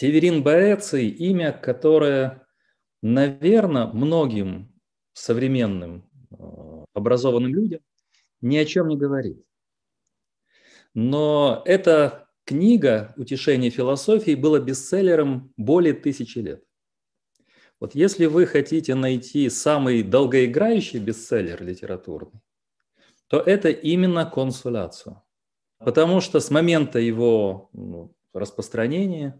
Северин Бореций – имя, которое, наверное, многим современным э, образованным людям ни о чем не говорит. Но эта книга «Утешение философии» была бестселлером более тысячи лет. Вот если вы хотите найти самый долгоиграющий бестселлер литературный, то это именно «Консуляцию». Потому что с момента его ну, распространения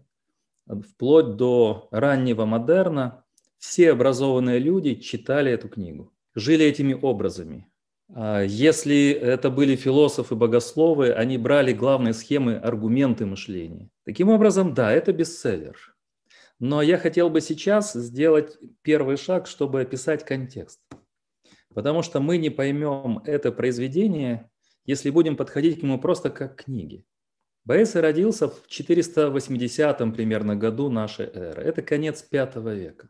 вплоть до раннего модерна, все образованные люди читали эту книгу, жили этими образами. А если это были философы, богословы, они брали главные схемы, аргументы мышления. Таким образом, да, это бестселлер. Но я хотел бы сейчас сделать первый шаг, чтобы описать контекст. Потому что мы не поймем это произведение, если будем подходить к нему просто как к книге. Боэций родился в 480 примерно году нашей эры. Это конец V века.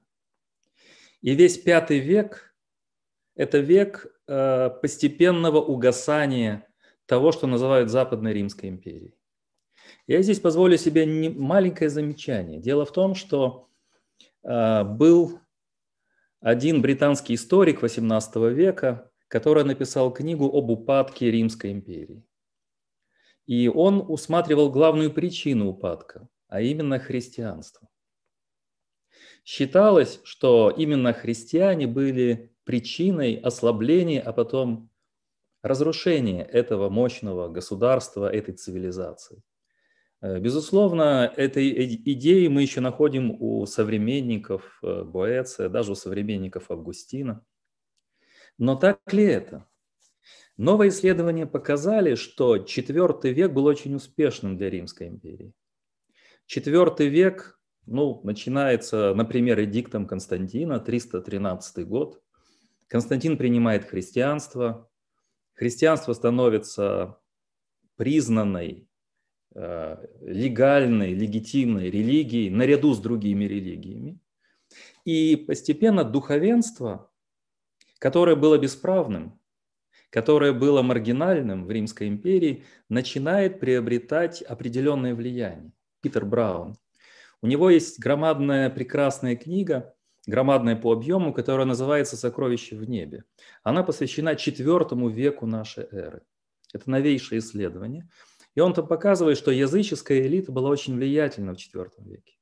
И весь V век – это век э, постепенного угасания того, что называют Западной Римской империей. Я здесь позволю себе маленькое замечание. Дело в том, что э, был один британский историк XVIII века, который написал книгу об упадке Римской империи. И он усматривал главную причину упадка, а именно христианство. Считалось, что именно христиане были причиной ослабления, а потом разрушения этого мощного государства, этой цивилизации. Э, безусловно, этой идеи мы еще находим у современников э, Боэция, даже у современников Августина. Но так ли это? Новые исследования показали, что IV век был очень успешным для Римской империи. IV век ну, начинается, например, эдиктом Константина, 313 год. Константин принимает христианство. Христианство становится признанной, э, легальной, легитимной религией наряду с другими религиями. И постепенно духовенство, которое было бесправным, которое было маргинальным в Римской империи, начинает приобретать определенное влияние. Питер Браун. У него есть громадная прекрасная книга, громадная по объему, которая называется «Сокровище в небе». Она посвящена IV веку нашей эры. Это новейшее исследование. И он там показывает, что языческая элита была очень влиятельна в IV веке.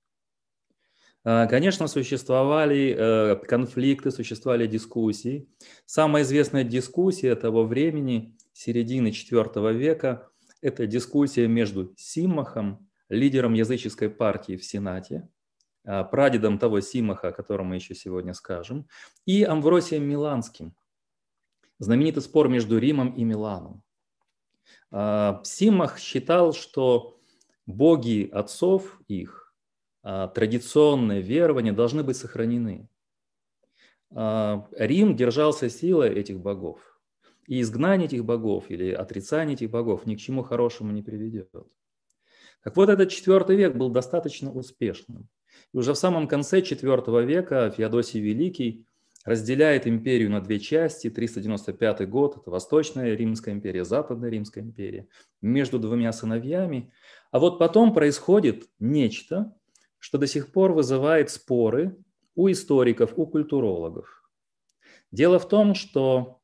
А, конечно, существовали э, конфликты, существовали дискуссии. Самая известная дискуссия того времени, середины IV века, это дискуссия между Симахом, лидером языческой партии в Сенате, а, прадедом того Симаха, о котором мы еще сегодня скажем, и Амвросием Миланским. Знаменитый спор между Римом и Миланом. А, Симах считал, что боги отцов их – а, традиционные верования должны быть сохранены. А, Рим держался силой этих богов. И изгнание этих богов или отрицание этих богов ни к чему хорошему не приведет. Так вот, этот IV век был достаточно успешным. И уже в самом конце IV века Феодосий Великий разделяет империю на две части. 395 год – это Восточная Римская империя, Западная Римская империя, между двумя сыновьями. А вот потом происходит нечто, что до сих пор вызывает споры у историков, у культурологов. Дело в том, что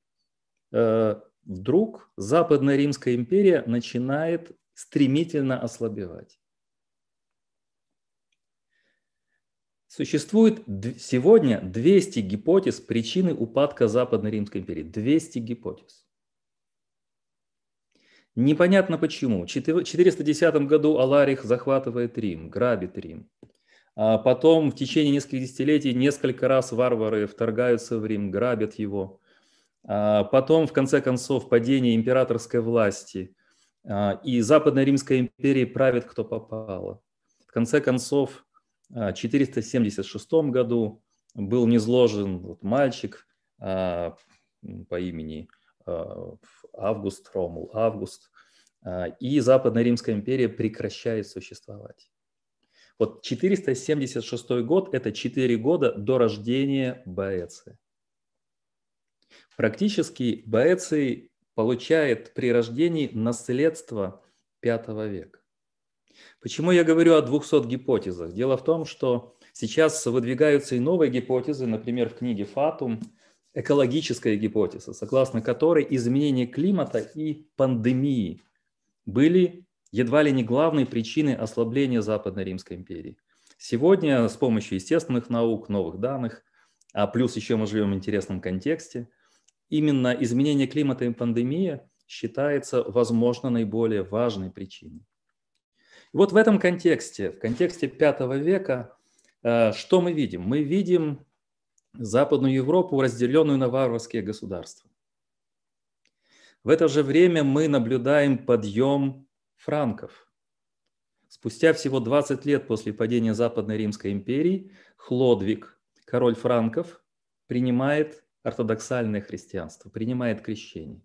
э, вдруг Западная Римская империя начинает стремительно ослабевать. Существует сегодня 200 гипотез причины упадка Западной Римской империи. 200 гипотез. Непонятно почему. В 410 году Аларих захватывает Рим, грабит Рим. А потом в течение нескольких десятилетий несколько раз варвары вторгаются в Рим, грабят его. А потом, в конце концов, падение императорской власти. А, и Западной Римской империи правит кто попало. В конце концов, а, в 476 году был низложен вот мальчик а, по имени Э, август, Ромул, Август, э, и Западная Римская империя прекращает существовать. Вот 476 год – это 4 года до рождения Боэция. Практически Боэций получает при рождении наследство V века. Почему я говорю о 200 гипотезах? Дело в том, что сейчас выдвигаются и новые гипотезы, например, в книге «Фатум», экологическая гипотеза, согласно которой изменение климата и пандемии были едва ли не главной причиной ослабления Западной Римской империи. Сегодня с помощью естественных наук, новых данных, а плюс еще мы живем в интересном контексте, именно изменение климата и пандемия считается, возможно, наиболее важной причиной. И вот в этом контексте, в контексте V века, э, что мы видим? Мы видим Западную Европу, разделенную на варварские государства. В это же время мы наблюдаем подъем франков. Спустя всего 20 лет после падения Западной Римской империи Хлодвиг, король франков, принимает ортодоксальное христианство, принимает крещение.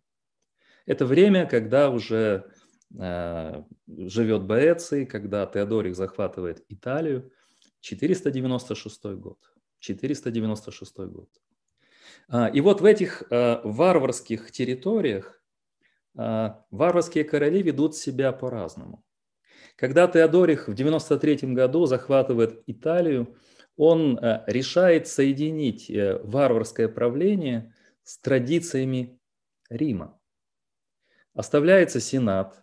Это время, когда уже э, живет Боэций, когда Теодорик захватывает Италию, 496 год. 496 год. А, и вот в этих э, варварских территориях э, варварские короли ведут себя по-разному. Когда Теодорих в 93 году захватывает Италию, он э, решает соединить варварское правление с традициями Рима. Оставляется Сенат.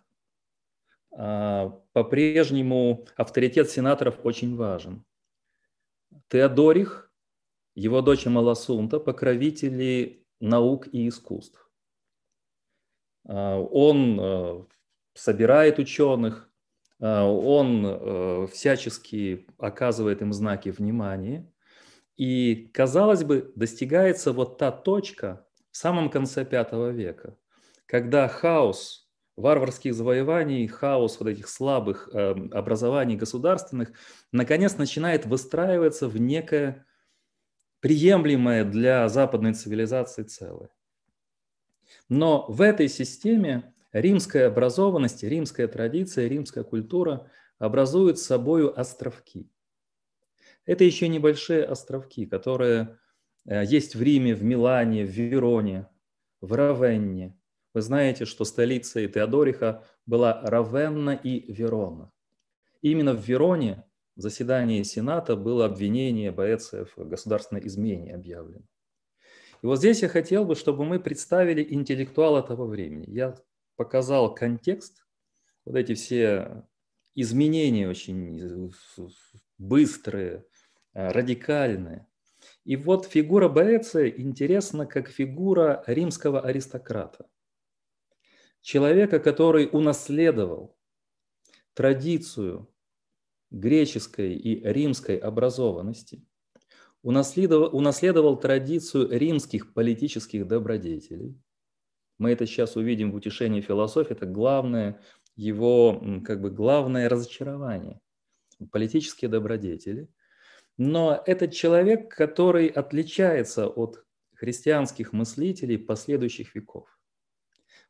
А, по-прежнему авторитет сенаторов очень важен. Теодорих его дочь Маласунта – покровители наук и искусств. А, он э, собирает ученых, а, он э, всячески оказывает им знаки внимания. И, казалось бы, достигается вот та точка в самом конце V века, когда хаос варварских завоеваний, хаос вот этих слабых э, образований государственных, наконец начинает выстраиваться в некое приемлемое для западной цивилизации целое. Но в этой системе римская образованность, римская традиция, римская культура образуют собою островки. Это еще небольшие островки, которые э, есть в Риме, в Милане, в Вероне, в Равенне. Вы знаете, что столицей Теодориха была Равенна и Верона. Именно в Вероне в заседании Сената было обвинение Боэцев в государственной измене объявлено. И вот здесь я хотел бы, чтобы мы представили интеллектуала того времени. Я показал контекст, вот эти все изменения очень быстрые, радикальные. И вот фигура Боэция интересна как фигура римского аристократа. Человека, который унаследовал традицию греческой и римской образованности, унаследовал, унаследовал традицию римских политических добродетелей. Мы это сейчас увидим в утешении философии, это главное его как бы главное разочарование – политические добродетели. Но этот человек, который отличается от христианских мыслителей последующих веков.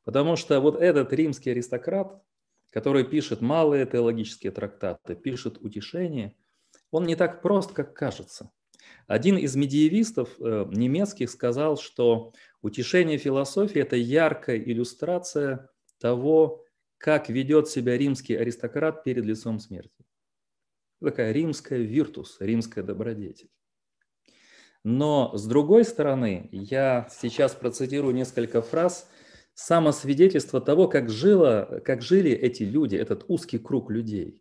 Потому что вот этот римский аристократ, который пишет малые теологические трактаты, пишет утешение, он не так прост, как кажется. Один из медиевистов э, немецких сказал, что утешение философии – это яркая иллюстрация того, как ведет себя римский аристократ перед лицом смерти. Такая римская виртус, римская добродетель. Но с другой стороны, я сейчас процитирую несколько фраз самосвидетельство того, как, жило, как жили эти люди, этот узкий круг людей.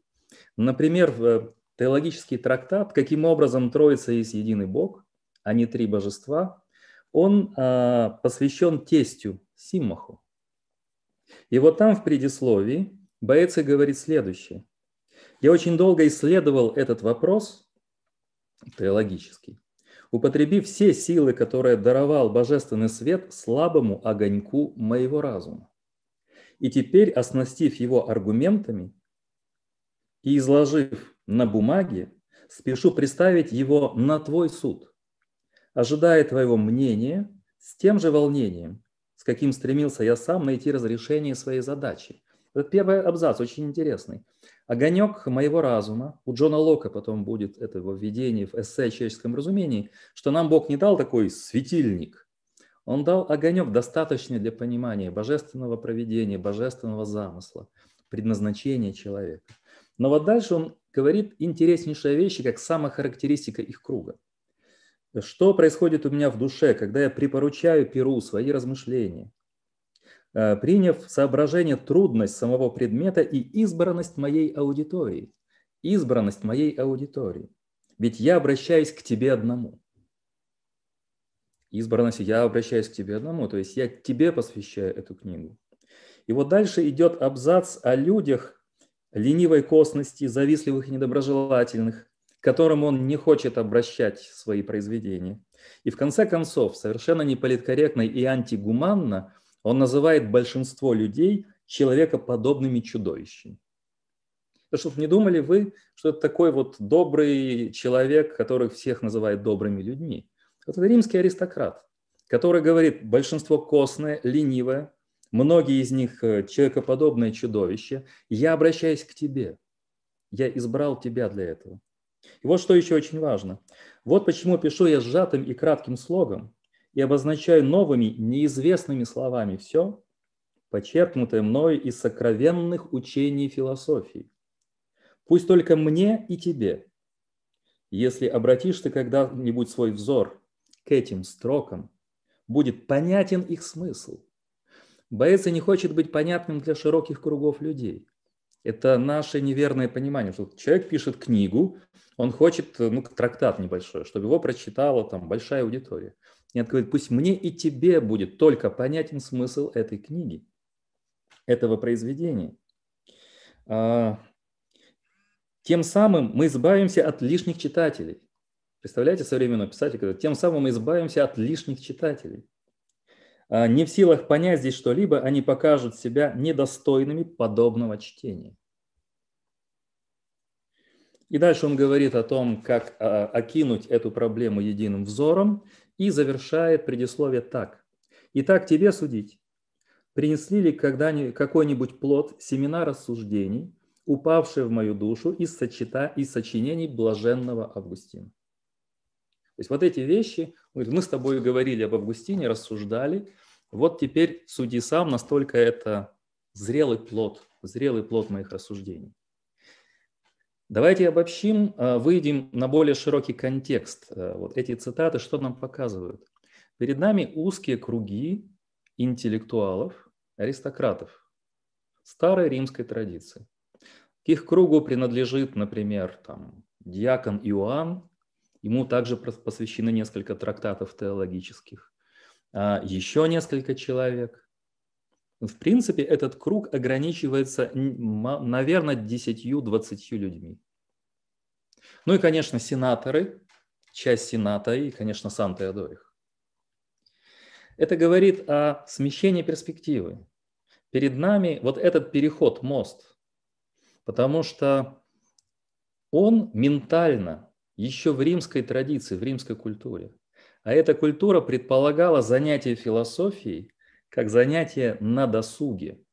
Например, в теологический трактат «Каким образом Троица есть единый Бог, а не три божества», он э, посвящен тестю Симмаху. И вот там в предисловии Боэци говорит следующее. «Я очень долго исследовал этот вопрос теологический употребив все силы, которые даровал божественный свет слабому огоньку моего разума. И теперь, оснастив его аргументами и изложив на бумаге, спешу представить его на твой суд, ожидая твоего мнения с тем же волнением, с каким стремился я сам найти разрешение своей задачи. Этот первый абзац очень интересный – Огонек моего разума, у Джона Лока потом будет это введение в эссе о человеческом разумении, что нам Бог не дал такой светильник, он дал огонек достаточный для понимания божественного проведения, божественного замысла, предназначения человека. Но вот дальше он говорит интереснейшие вещи, как самохарактеристика их круга. Что происходит у меня в душе, когда я припоручаю Перу свои размышления, Э, приняв соображение трудность самого предмета и избранность моей аудитории. Избранность моей аудитории. Ведь я обращаюсь к тебе одному. Избранность, я обращаюсь к тебе одному, то есть я тебе посвящаю эту книгу. И вот дальше идет абзац о людях ленивой косности, завистливых и недоброжелательных, к которым он не хочет обращать свои произведения. И в конце концов, совершенно неполиткорректно и антигуманно – он называет большинство людей человекоподобными чудовищами. Да чтобы не думали вы, что это такой вот добрый человек, которых всех называет добрыми людьми. Вот это римский аристократ, который говорит, большинство костное, ленивое, многие из них э, человекоподобное чудовище. Я обращаюсь к тебе. Я избрал тебя для этого. И вот что еще очень важно. Вот почему пишу я сжатым и кратким слогом, и обозначаю новыми, неизвестными словами все, почерпнутое мною из сокровенных учений философии. Пусть только мне и тебе, если обратишь ты когда-нибудь свой взор к этим строкам, будет понятен их смысл. Боец не хочет быть понятным для широких кругов людей. Это наше неверное понимание, что человек пишет книгу, он хочет, ну, трактат небольшой, чтобы его прочитала там большая аудитория. И он говорит, пусть мне и тебе будет только понятен смысл этой книги, этого произведения. А, тем самым мы избавимся от лишних читателей. Представляете, современного писателя говорит, тем самым мы избавимся от лишних читателей. А, не в силах понять здесь что-либо, они покажут себя недостойными подобного чтения. И дальше он говорит о том, как а, окинуть эту проблему единым взором и завершает предисловие так. «Итак, тебе судить. Принесли ли когда-нибудь какой-нибудь плод семена рассуждений, упавшие в мою душу из, сочета, из сочинений блаженного Августина?» То есть вот эти вещи, мы с тобой говорили об Августине, рассуждали, вот теперь суди сам, настолько это зрелый плод, зрелый плод моих рассуждений. Давайте обобщим, а, выйдем на более широкий контекст. Э, вот эти цитаты что нам показывают? Перед нами узкие круги интеллектуалов, аристократов старой римской традиции. К их кругу принадлежит, например, там, диакон Иоанн, ему также посвящены несколько трактатов теологических, а, еще несколько человек – в принципе, этот круг ограничивается, наверное, 10-20 людьми. Ну и, конечно, сенаторы, часть сената и, конечно, сам Теодорих. Это говорит о смещении перспективы. Перед нами вот этот переход, мост, потому что он ментально еще в римской традиции, в римской культуре. А эта культура предполагала занятие философией как занятие на досуге.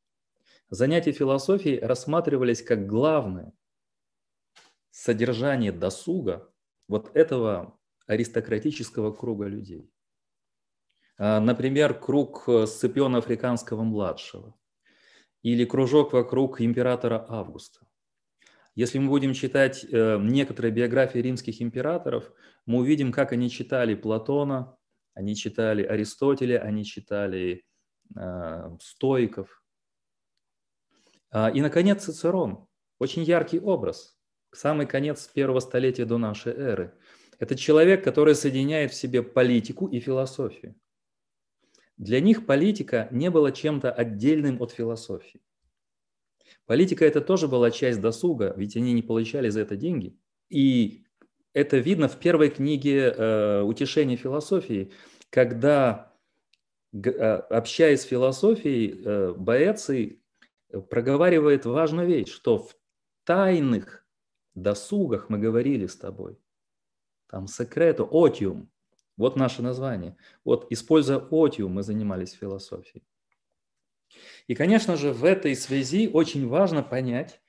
Занятия философией рассматривались как главное содержание досуга вот этого аристократического круга людей. А, например, круг э, Сципиона Африканского-младшего или кружок вокруг императора Августа. Если мы будем читать э, некоторые биографии римских императоров, мы увидим, как они читали Платона, они читали Аристотеля, они читали Э, стоиков. А, и, наконец, Цицерон. Очень яркий образ. Самый конец первого столетия до нашей эры. Это человек, который соединяет в себе политику и философию. Для них политика не была чем-то отдельным от философии. Политика это тоже была часть досуга, ведь они не получали за это деньги. И это видно в первой книге э, «Утешение философии», когда а, общаясь с философией, э, боец и проговаривает важную вещь, что в тайных досугах мы говорили с тобой, там секрету, отиум, вот наше название. Вот используя отиум, мы занимались философией. И, конечно же, в этой связи очень важно понять,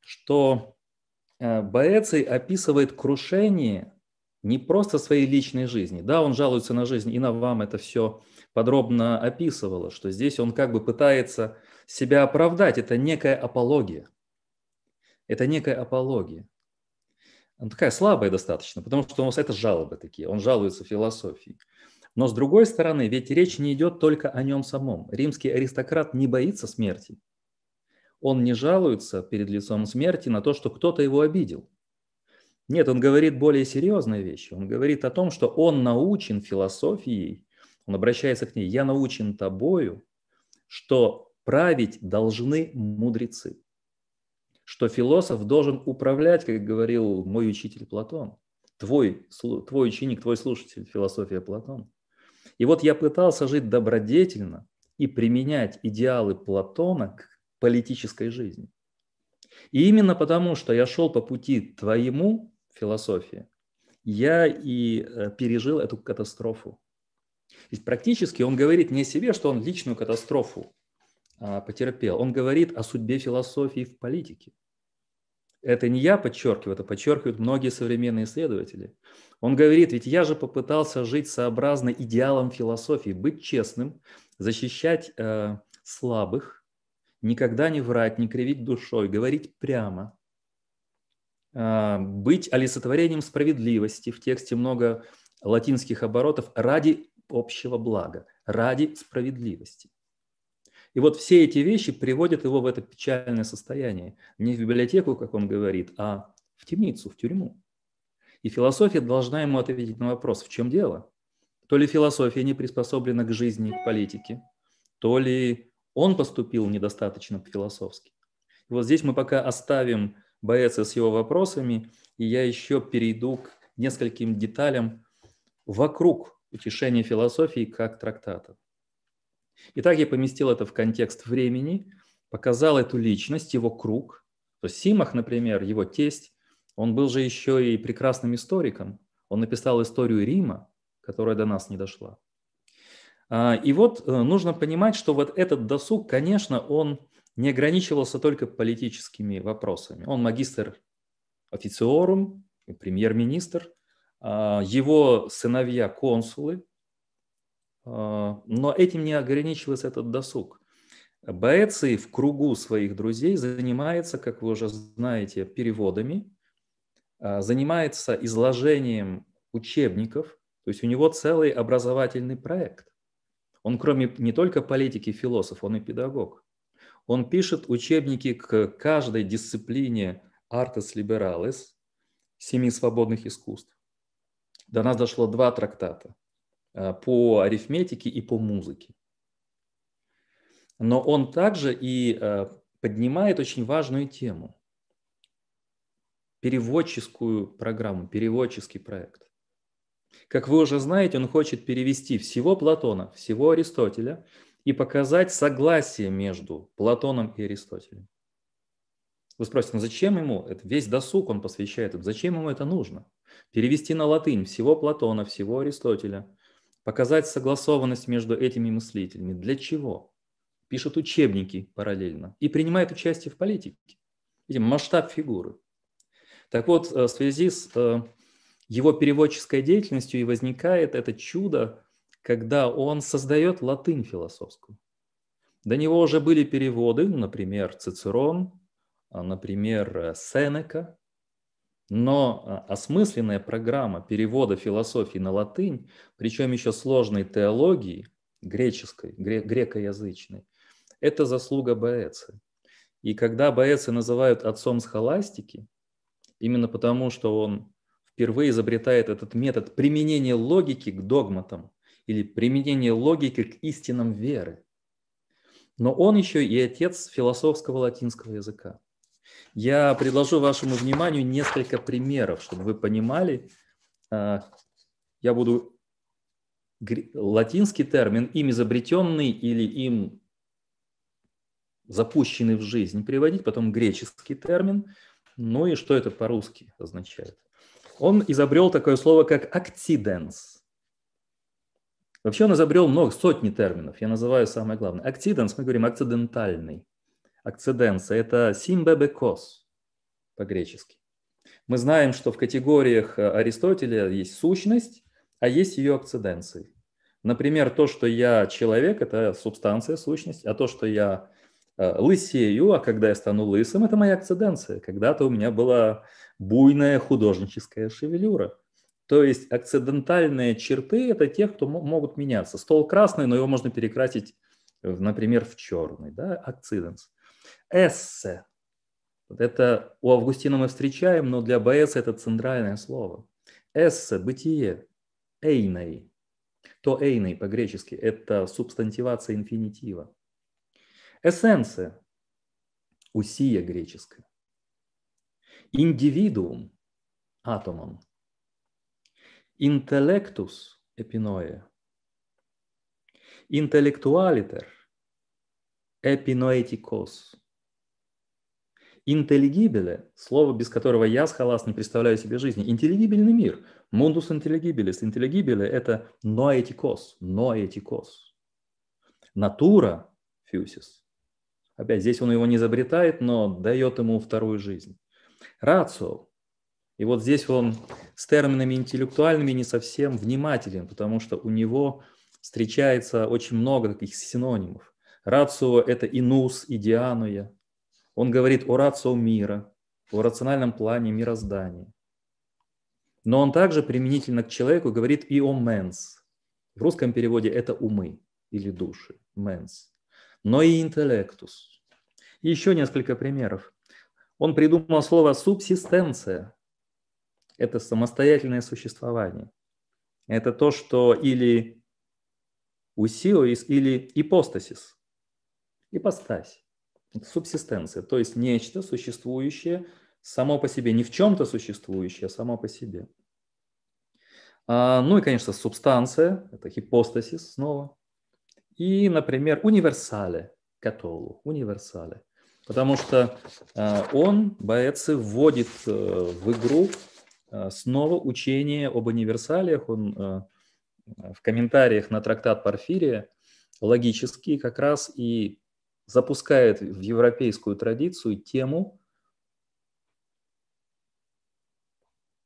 что э, Боэций описывает крушение не просто своей личной жизни. Да, он жалуется на жизнь, и на вам это все подробно описывала, что здесь он как бы пытается себя оправдать. Это некая апология. Это некая апология. Она такая слабая достаточно, потому что у нас это жалобы такие, он жалуется философии. Но с другой стороны, ведь речь не идет только о нем самом. Римский аристократ не боится смерти. Он не жалуется перед лицом смерти на то, что кто-то его обидел. Нет, он говорит более серьезные вещи. Он говорит о том, что он научен философией, он обращается к ней, я научен тобою, что править должны мудрецы, что философ должен управлять, как говорил мой учитель Платон, твой, твой ученик, твой слушатель, философия Платон. И вот я пытался жить добродетельно и применять идеалы Платона к политической жизни. И именно потому, что я шел по пути твоему философии, я и э, пережил эту катастрофу, ведь практически он говорит не себе, что он личную катастрофу а, потерпел. Он говорит о судьбе философии в политике. Это не я подчеркиваю, это подчеркивают многие современные исследователи. Он говорит, ведь я же попытался жить сообразно идеалам философии, быть честным, защищать э, слабых, никогда не врать, не кривить душой, говорить прямо, э, быть олицетворением справедливости. В тексте много латинских оборотов ради общего блага, ради справедливости. И вот все эти вещи приводят его в это печальное состояние. Не в библиотеку, как он говорит, а в темницу, в тюрьму. И философия должна ему ответить на вопрос, в чем дело? То ли философия не приспособлена к жизни, к политике, то ли он поступил недостаточно философски. И вот здесь мы пока оставим Боэца с его вопросами, и я еще перейду к нескольким деталям вокруг «Утешение философии как трактата». Итак, я поместил это в контекст времени, показал эту личность, его круг. То есть Симах, например, его тесть, он был же еще и прекрасным историком. Он написал историю Рима, которая до нас не дошла. А, и вот э, нужно понимать, что вот этот досуг, конечно, он не ограничивался только политическими вопросами. Он магистр официорум, премьер-министр – а, его сыновья консулы, а, но этим не ограничивается этот досуг. Боэций в кругу своих друзей занимается, как вы уже знаете, переводами, а, занимается изложением учебников, то есть у него целый образовательный проект. Он кроме не только политики, и философ, он и педагог. Он пишет учебники к каждой дисциплине Artes Liberales, семи свободных искусств до нас дошло два трактата э, по арифметике и по музыке. Но он также и э, поднимает очень важную тему – переводческую программу, переводческий проект. Как вы уже знаете, он хочет перевести всего Платона, всего Аристотеля и показать согласие между Платоном и Аристотелем. Вы спросите, ну зачем ему? Это весь досуг он посвящает им. Зачем ему это нужно? перевести на латынь всего Платона, всего Аристотеля, показать согласованность между этими мыслителями. Для чего? Пишут учебники параллельно и принимают участие в политике. Видим масштаб фигуры. Так вот, э, в связи с э, его переводческой деятельностью и возникает это чудо, когда он создает латынь философскую. До него уже были переводы, например, Цицерон, а, например, э, Сенека, но а, осмысленная программа перевода философии на латынь, причем еще сложной теологии, греческой, грекоязычной, это заслуга Боэция. И когда Боэци называют отцом схоластики, именно потому, что он впервые изобретает этот метод применения логики к догматам или применения логики к истинам веры. Но он еще и отец философского латинского языка. Я предложу вашему вниманию несколько примеров, чтобы вы понимали. А, я буду латинский термин, им изобретенный или им запущенный в жизнь приводить, потом греческий термин, ну и что это по-русски означает. Он изобрел такое слово, как акциденс. Вообще он изобрел много, сотни терминов, я называю самое главное. акциденс. мы говорим «акцидентальный» акциденса – это симбебекос по-гречески. Мы знаем, что в категориях э, Аристотеля есть сущность, а есть ее акциденции. Например, то, что я человек, это субстанция, сущность, а то, что я э, лысею, а когда я стану лысым, это моя акциденция. Когда-то у меня была буйная художническая шевелюра. То есть акцидентальные черты – это те, кто могут меняться. Стол красный, но его можно перекрасить, например, в черный. Да? Акциденс эссе. Вот это у Августина мы встречаем, но для Боэса это центральное слово. Эссе, бытие, эйной. То эйной по-гречески – это субстантивация инфинитива. Эссенция – усия греческая. Индивидуум – атомом. Интеллектус – эпиноя. Интеллектуалитер – эпиноэтикос – Интеллигибеле – слово, без которого я с не представляю себе жизни. Интеллигибельный мир. Мундус интеллигибелис. Интеллигибеле – это ноэтикос. Ноэтикос. Натура – фьюсис. Опять, здесь он его не изобретает, но дает ему вторую жизнь. Рацио. И вот здесь он с терминами интеллектуальными не совсем внимателен, потому что у него встречается очень много таких синонимов. Рацио – это инус, идиануя, он говорит о рацио мира, о рациональном плане мироздания. Но он также применительно к человеку говорит и о мэнс В русском переводе это умы или души, мэнс, Но и интеллектус. еще несколько примеров. Он придумал слово субсистенция. Это самостоятельное существование. Это то, что или усиоис, или ипостасис. Ипостась субсистенция, то есть нечто существующее само по себе, не в чем-то существующее, а само по себе. А, ну и, конечно, субстанция, это хипостасис снова. И, например, универсале, католу, универсале. Потому что а, он, Боэци, вводит а, в игру а, снова учение об универсалиях. Он а, в комментариях на трактат Порфирия логически как раз и запускает в европейскую традицию тему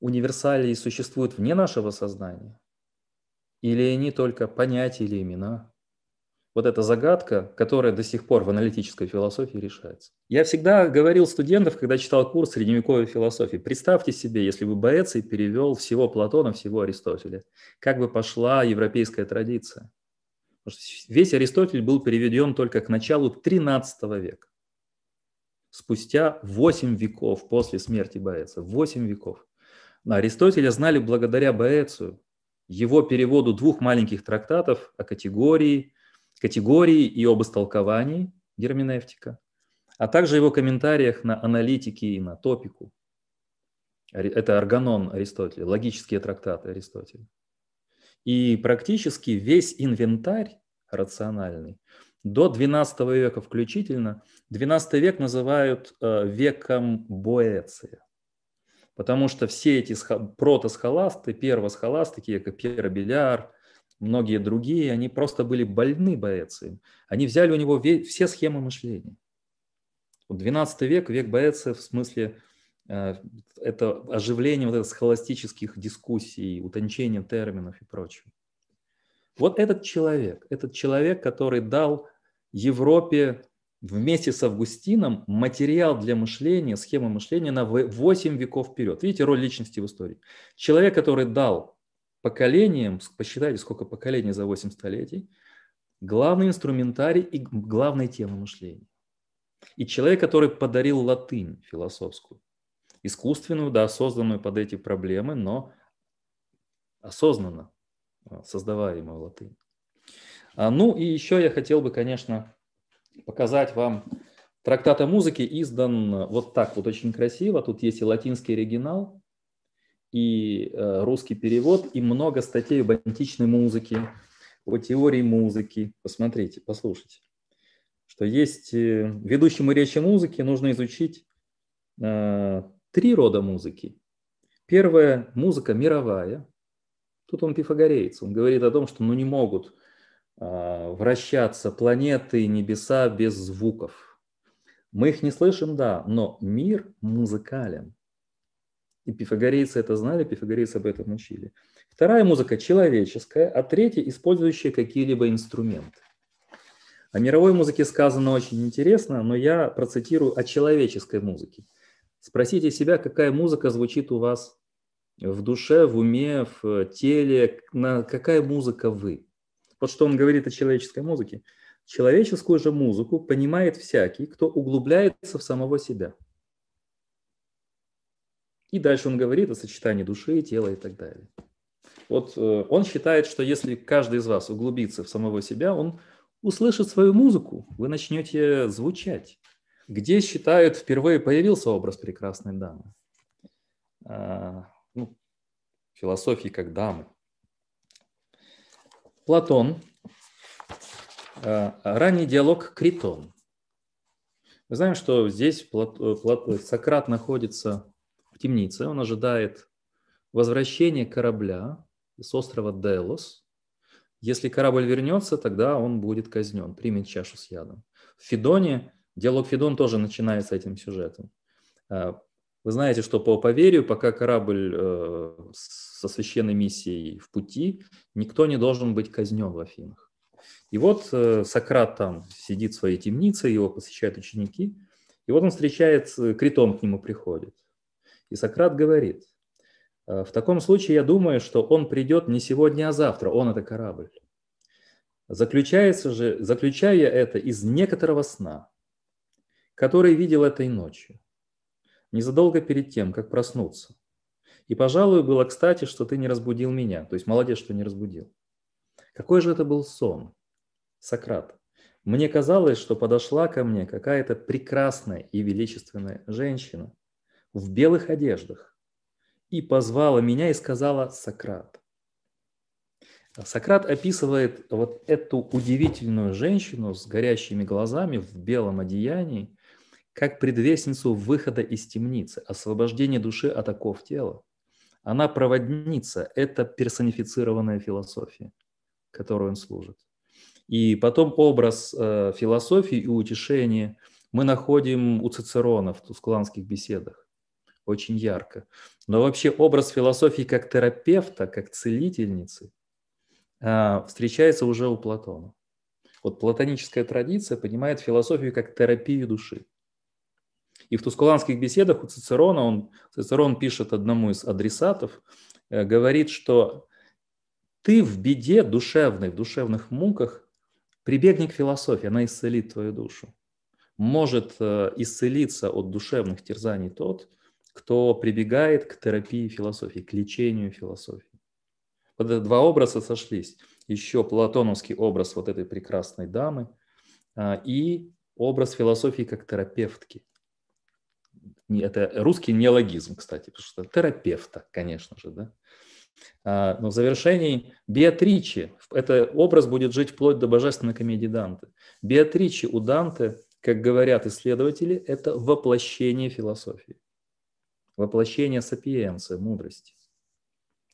универсалии существуют вне нашего сознания? Или они только понятия или имена? Вот эта загадка, которая до сих пор в аналитической философии решается. Я всегда говорил студентов, когда читал курс средневековой философии, представьте себе, если бы боец и перевел всего Платона, всего Аристотеля, как бы пошла европейская традиция. Потому что весь Аристотель был переведен только к началу XIII века. Спустя 8 веков после смерти Боэция. 8 веков. Аристотеля знали благодаря Боэцию, его переводу двух маленьких трактатов о категории, категории и об истолковании герменевтика, а также его комментариях на аналитики и на топику. Это органон Аристотеля, логические трактаты Аристотеля. И практически весь инвентарь рациональный до 12 века включительно, 12 век называют э, веком Боэция. Потому что все эти протосхоласты, первосхоласты, такие как Пьер Беляр, многие другие, они просто были больны Боэцием. Они взяли у него все схемы мышления. 12 век, век Боэция в смысле Э, это оживление вот этих схоластических дискуссий, утончение терминов и прочего. Вот этот человек, этот человек, который дал Европе вместе с Августином материал для мышления, схема мышления на 8 веков вперед. Видите, роль личности в истории. Человек, который дал поколениям, посчитайте, сколько поколений за 8 столетий, главный инструментарий и главная тема мышления. И человек, который подарил латынь философскую искусственную, да, созданную под эти проблемы, но осознанно а, создаваемую латынь. А Ну и еще я хотел бы, конечно, показать вам трактат о музыке, издан вот так вот очень красиво. Тут есть и латинский оригинал, и э, русский перевод, и много статей об античной музыке, о теории музыки. Посмотрите, послушайте, что есть э, ведущему речи музыки нужно изучить э, три рода музыки. Первая – музыка мировая. Тут он пифагореец, он говорит о том, что ну, не могут а, вращаться планеты и небеса без звуков. Мы их не слышим, да, но мир музыкален. И пифагорейцы это знали, пифагорейцы об этом учили. Вторая музыка человеческая, а третья использующая какие-либо инструменты. О мировой музыке сказано очень интересно, но я процитирую о человеческой музыке – Спросите себя, какая музыка звучит у вас в душе, в уме, в теле, на какая музыка вы. Вот что он говорит о человеческой музыке. Человеческую же музыку понимает всякий, кто углубляется в самого себя. И дальше он говорит о сочетании души, и тела и так далее. Вот э, он считает, что если каждый из вас углубится в самого себя, он услышит свою музыку, вы начнете звучать где, считают, впервые появился образ прекрасной дамы. А, ну, философии как дамы. Платон, а, ранний диалог Критон. Мы знаем, что здесь Плат, Плат, Сократ находится в темнице, он ожидает возвращения корабля с острова Делос. Если корабль вернется, тогда он будет казнен, примет чашу с ядом. В Федоне Диалог Федон тоже начинается этим сюжетом. А, вы знаете, что по поверью, пока корабль э, со священной миссией в пути, никто не должен быть казнен в Афинах. И вот э, Сократ там сидит в своей темнице, его посещают ученики, и вот он встречает, э, Критон к нему приходит. И Сократ говорит, в таком случае я думаю, что он придет не сегодня, а завтра, он это корабль. Заключается же, заключая это из некоторого сна, который видел этой ночью, незадолго перед тем, как проснуться. И, пожалуй, было кстати, что ты не разбудил меня. То есть молодец, что не разбудил. Какой же это был сон? Сократ. Мне казалось, что подошла ко мне какая-то прекрасная и величественная женщина в белых одеждах и позвала меня и сказала «Сократ». Сократ описывает вот эту удивительную женщину с горящими глазами в белом одеянии, как предвестницу выхода из темницы, освобождения души от оков тела. Она проводница, это персонифицированная философия, которую он служит. И потом образ э, философии и утешения мы находим у Цицерона в тускланских беседах очень ярко. Но вообще образ философии как терапевта, как целительницы э, встречается уже у Платона. Вот платоническая традиция понимает философию как терапию души. И в тускуланских беседах у Цицерона, он, Цицерон пишет одному из адресатов, э, говорит, что ты в беде душевной, в душевных муках, прибегни к философии, она исцелит твою душу. Может э, исцелиться от душевных терзаний тот, кто прибегает к терапии философии, к лечению философии. Вот эти два образа сошлись. Еще платоновский образ вот этой прекрасной дамы а, и образ философии как терапевтки это русский неологизм, кстати, потому что терапевта, конечно же, да. А, но в завершении Беатричи, это образ будет жить вплоть до божественной комедии Данте. Беатричи у Данте, как говорят исследователи, это воплощение философии, воплощение сапиенции, мудрости.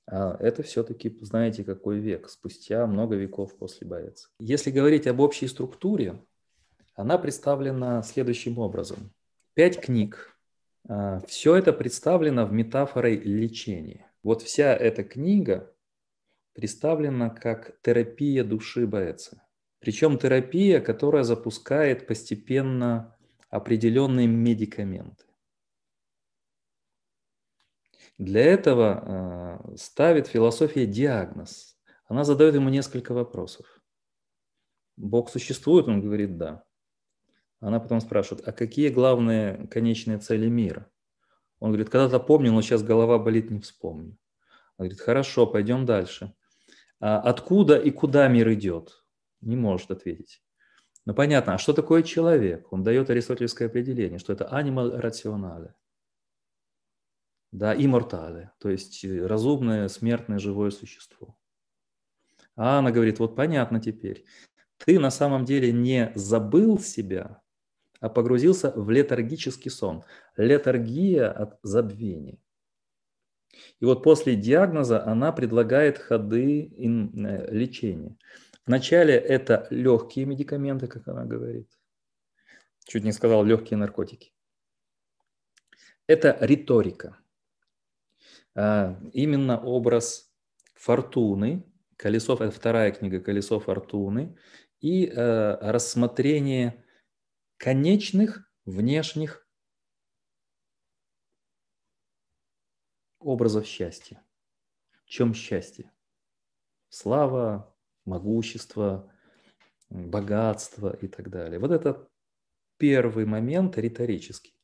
А это все-таки, знаете, какой век, спустя много веков после Боэца. Если говорить об общей структуре, она представлена следующим образом. Пять книг, а, Все это представлено в метафорой лечения. Вот вся эта книга представлена как терапия души Боэца. Причем терапия, которая запускает постепенно определенные медикаменты. Для этого а, ставит философия диагноз. Она задает ему несколько вопросов. Бог существует? Он говорит, да. Она потом спрашивает, а какие главные конечные цели мира? Он говорит, когда-то помнил, но сейчас голова болит, не вспомню. Она говорит, хорошо, пойдем дальше. А откуда и куда мир идет? Не может ответить. ну понятно, а что такое человек? Он дает аристотельское определение, что это анима рационале, да, иммортале, то есть э, разумное, смертное, живое существо. А она говорит, вот понятно теперь, ты на самом деле не забыл себя, а погрузился в летаргический сон. Летаргия от забвения. И вот после диагноза она предлагает ходы э, лечения. Вначале это легкие медикаменты, как она говорит. Чуть не сказал легкие наркотики. Это риторика. А, именно образ фортуны, колесов, это вторая книга «Колесо фортуны», и э, рассмотрение конечных внешних образов счастья. В чем счастье? Слава, могущество, богатство и так далее. Вот это первый момент риторический.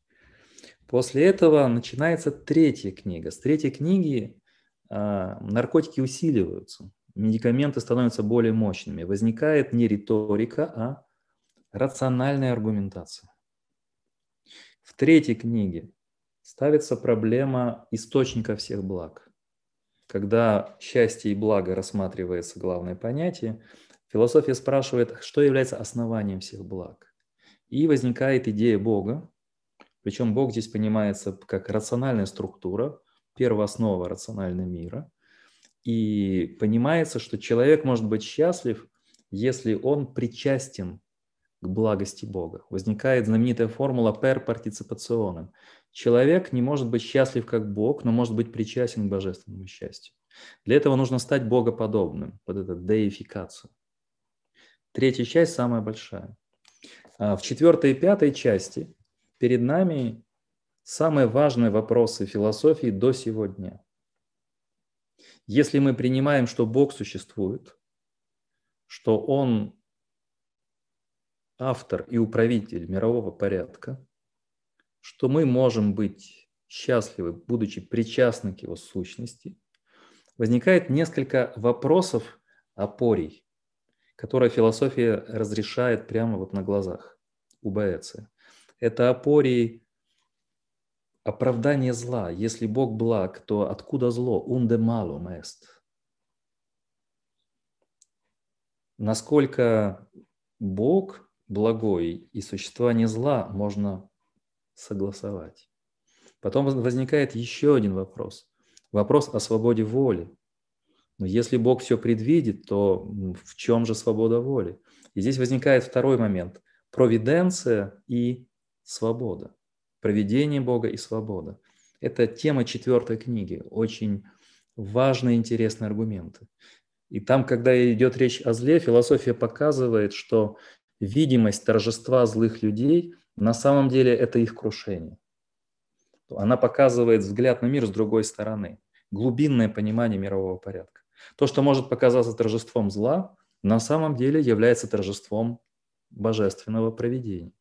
После этого начинается третья книга. С третьей книги а, наркотики усиливаются, медикаменты становятся более мощными. Возникает не риторика, а рациональная аргументация. В третьей книге ставится проблема источника всех благ. Когда счастье и благо рассматривается главное понятие, философия спрашивает, что является основанием всех благ. И возникает идея Бога, причем Бог здесь понимается как рациональная структура, первооснова рационального мира. И понимается, что человек может быть счастлив, если он причастен к благости Бога. Возникает знаменитая формула per participationem. Человек не может быть счастлив как Бог, но может быть причастен к божественному счастью. Для этого нужно стать богоподобным, вот эта деификация. Третья часть самая большая. А, в четвертой и пятой части перед нами самые важные вопросы философии до сегодня. Если мы принимаем, что Бог существует, что Он автор и управитель мирового порядка, что мы можем быть счастливы, будучи причастны к его сущности, возникает несколько вопросов опорий, которые философия разрешает прямо вот на глазах у Боэция. Это опории оправдание зла. Если Бог благ, то откуда зло? Унде малум эст. Насколько Бог благое и существование зла можно согласовать. Потом возникает еще один вопрос. Вопрос о свободе воли. Ну, если Бог все предвидит, то в чем же свобода воли? И здесь возникает второй момент. Провиденция и свобода. Провидение Бога и свобода. Это тема четвертой книги. Очень важные интересные аргументы. И там, когда идет речь о зле, философия показывает, что видимость торжества злых людей, на самом деле это их крушение. Она показывает взгляд на мир с другой стороны, глубинное понимание мирового порядка. То, что может показаться торжеством зла, на самом деле является торжеством божественного проведения.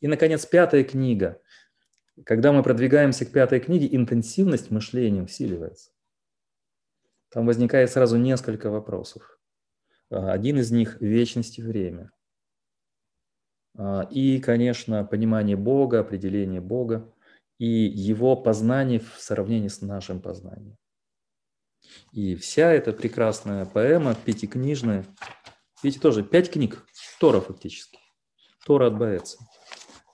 И, наконец, пятая книга. Когда мы продвигаемся к пятой книге, интенсивность мышления усиливается. Там возникает сразу несколько вопросов. Один из них – вечность и время – а, и, конечно, понимание Бога, определение Бога и его познание в сравнении с нашим познанием. И вся эта прекрасная поэма, пятикнижная, видите, тоже пять книг, Тора фактически, Тора от Боэца,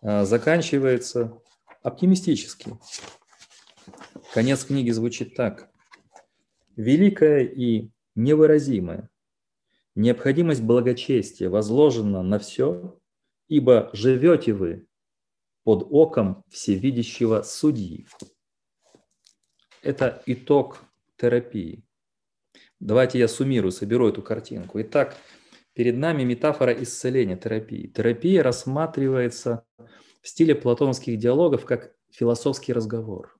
а, заканчивается оптимистически. Конец книги звучит так. великая и невыразимая необходимость благочестия возложена на все, ибо живете вы под оком всевидящего судьи. Это итог терапии. Давайте я суммирую, соберу эту картинку. Итак, перед нами метафора исцеления терапии. Терапия рассматривается в стиле платоновских диалогов как философский разговор.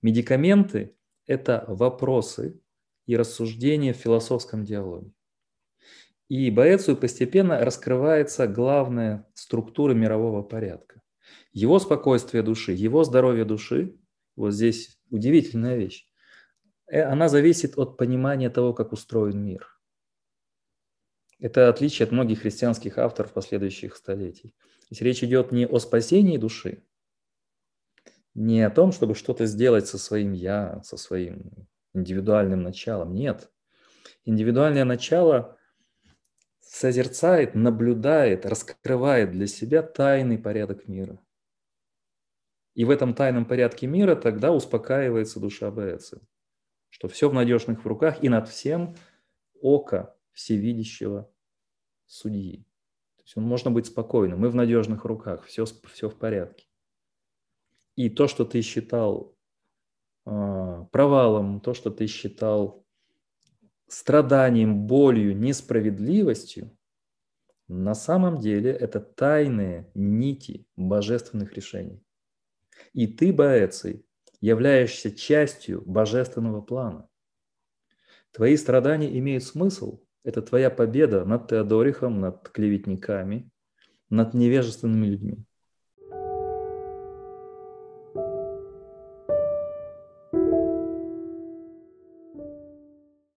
Медикаменты – это вопросы и рассуждения в философском диалоге. И Боэцию постепенно раскрывается главная структура мирового порядка. Его спокойствие души, его здоровье души, вот здесь удивительная вещь, э, она зависит от понимания того, как устроен мир. Это отличие от многих христианских авторов последующих столетий. Здесь речь идет не о спасении души, не о том, чтобы что-то сделать со своим «я», со своим индивидуальным началом. Нет. Индивидуальное начало созерцает, наблюдает, раскрывает для себя тайный порядок мира. И в этом тайном порядке мира тогда успокаивается душа Боэцы, что все в надежных руках и над всем око всевидящего судьи. То есть можно быть спокойным, мы в надежных руках, все, все в порядке. И то, что ты считал а, провалом, то, что ты считал страданием, болью, несправедливостью, на самом деле это тайные нити божественных решений. И ты, боец, являешься частью божественного плана. Твои страдания имеют смысл. Это твоя победа над Теодорихом, над клеветниками, над невежественными людьми.